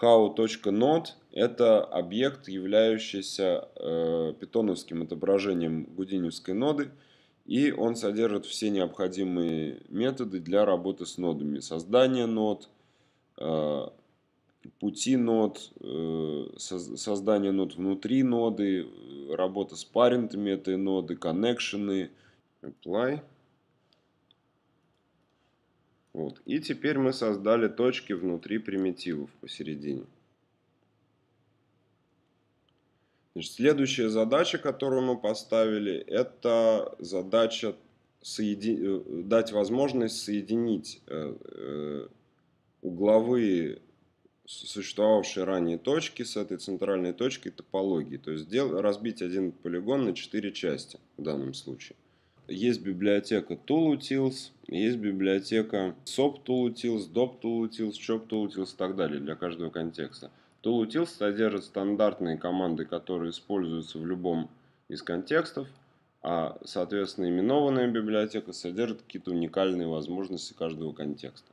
how.not – это объект, являющийся э, питоновским отображением гудиневской ноды, и он содержит все необходимые методы для работы с нодами. Создание нод, э, пути нод, э, создание нод внутри ноды, работа с парентами этой ноды, коннекшены, apply – вот. И теперь мы создали точки внутри примитивов посередине. Значит, следующая задача, которую мы поставили, это задача соеди... Э, дать возможность соединить э, э, угловые существовавшие ранее точки с этой центральной точкой топологии. То есть разбить один полигон на четыре части в данном случае. Есть библиотека toolutils есть библиотека SOP Toolutils, DOP Toolutils, CHOP Toolutils и так далее для каждого контекста. Toolutils содержит стандартные команды, которые используются в любом из контекстов, а, соответственно, именованная библиотека содержит какие-то уникальные возможности каждого контекста.